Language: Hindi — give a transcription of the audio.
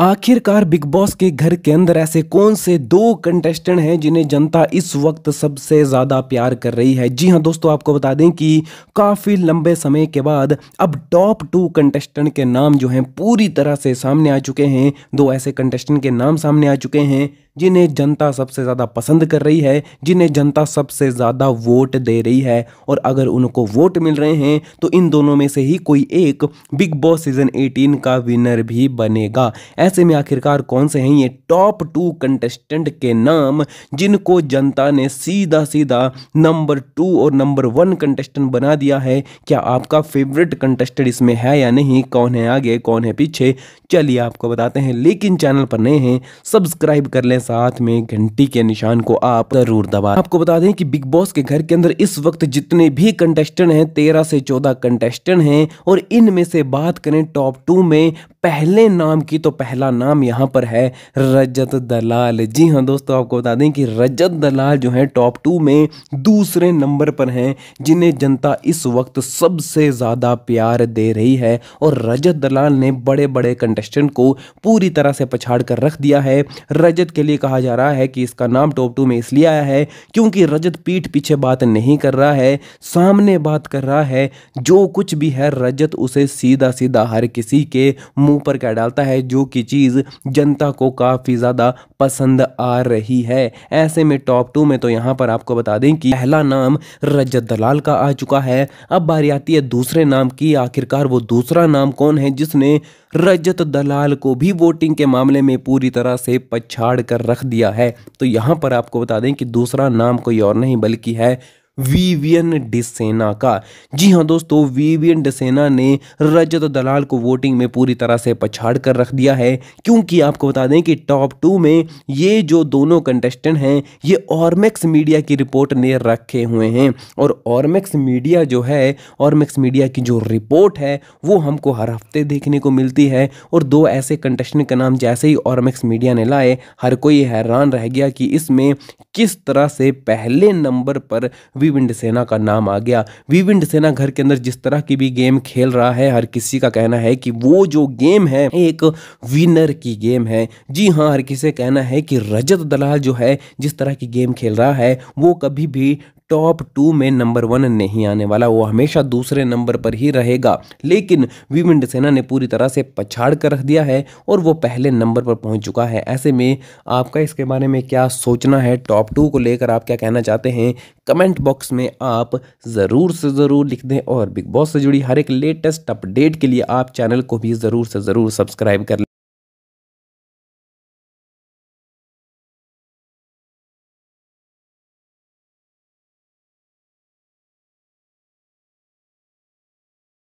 आखिरकार बिग बॉस के घर के अंदर ऐसे कौन से दो कंटेस्टेंट हैं जिन्हें जनता इस वक्त सबसे ज़्यादा प्यार कर रही है जी हाँ दोस्तों आपको बता दें कि काफ़ी लंबे समय के बाद अब टॉप टू कंटेस्टेंट के नाम जो हैं पूरी तरह से सामने आ चुके हैं दो ऐसे कंटेस्टेंट के नाम सामने आ चुके हैं जिन्हें जनता सबसे ज़्यादा पसंद कर रही है जिन्हें जनता सबसे ज़्यादा वोट दे रही है और अगर उनको वोट मिल रहे हैं तो इन दोनों में से ही कोई एक बिग बॉस सीजन 18 का विनर भी बनेगा ऐसे में आखिरकार कौन से हैं ये टॉप टू कंटेस्टेंट के नाम जिनको जनता ने सीधा सीधा नंबर टू और नंबर वन कंटेस्टेंट बना दिया है क्या आपका फेवरेट कंटेस्टेंट इसमें है या नहीं कौन है आगे कौन है पीछे चलिए आपको बताते हैं लेकिन चैनल पर नए हैं सब्सक्राइब कर लें साथ में घंटी के निशान को आप जरूर दबा आपको बता दें कि बिग बॉस के घर के अंदर इस वक्त जितने भी कंटेस्टेंट हैं तेरह से चौदह कंटेस्टेंट हैं और इनमें से बात करें टॉप टू में पहले नाम की तो पहला नाम यहाँ पर है रजत दलाल जी हाँ दोस्तों आपको बता दें कि रजत दलाल जो है टॉप टू में दूसरे नंबर पर हैं जिन्हें जनता इस वक्त सबसे ज़्यादा प्यार दे रही है और रजत दलाल ने बड़े बड़े कंटेस्टेंट को पूरी तरह से पछाड़ कर रख दिया है रजत के लिए कहा जा रहा है कि इसका नाम टॉप टू में इसलिए आया है क्योंकि रजत पीठ पीछे बात नहीं कर रहा है सामने बात कर रहा है जो कुछ भी है रजत उसे सीधा सीधा हर किसी के मुंह पर क्या डालता है जो कि चीज़ जनता को काफ़ी ज़्यादा पसंद आ रही है ऐसे में टॉप टू में तो यहां पर आपको बता दें कि पहला नाम रजत दलाल का आ चुका है अब बारी आती है दूसरे नाम की आखिरकार वो दूसरा नाम कौन है जिसने रजत दलाल को भी वोटिंग के मामले में पूरी तरह से पछाड़ कर रख दिया है तो यहां पर आपको बता दें कि दूसरा नाम कोई और नहीं बल्कि है वीवियन डिसेना का जी हाँ दोस्तों वीवियन डिसेना ने रजत दलाल को वोटिंग में पूरी तरह से पछाड़ कर रख दिया है क्योंकि आपको बता दें कि टॉप टू में ये जो दोनों कंटेस्टेंट हैं ये ऑरमेक्स मीडिया की रिपोर्ट ने रखे हुए हैं और ऑरमेक्स मीडिया जो है ऑरमेक्स मीडिया की जो रिपोर्ट है वो हमको हर हफ्ते देखने को मिलती है और दो ऐसे कंटेस्टेंट का नाम जैसे ही ऑरमेक्स मीडिया ने लाए हर कोई हैरान रह गया कि इसमें किस तरह से पहले नंबर पर विविंड सेना का नाम आ गया विविंड सेना घर के अंदर जिस तरह की भी गेम खेल रहा है हर किसी का कहना है कि वो जो गेम है एक विनर की गेम है जी हाँ हर किसी कहना है कि रजत दलाल जो है जिस तरह की गेम खेल रहा है वो कभी भी टॉप टू में नंबर वन नहीं आने वाला वो हमेशा दूसरे नंबर पर ही रहेगा लेकिन वीमेंड सेना ने पूरी तरह से पछाड़ कर रख दिया है और वो पहले नंबर पर पहुंच चुका है ऐसे में आपका इसके बारे में क्या सोचना है टॉप टू को लेकर आप क्या कहना चाहते हैं कमेंट बॉक्स में आप ज़रूर से ज़रूर लिख दें और बिग बॉस से जुड़ी हर एक लेटेस्ट अपडेट के लिए आप चैनल को भी ज़रूर से ज़रूर सब्सक्राइब कर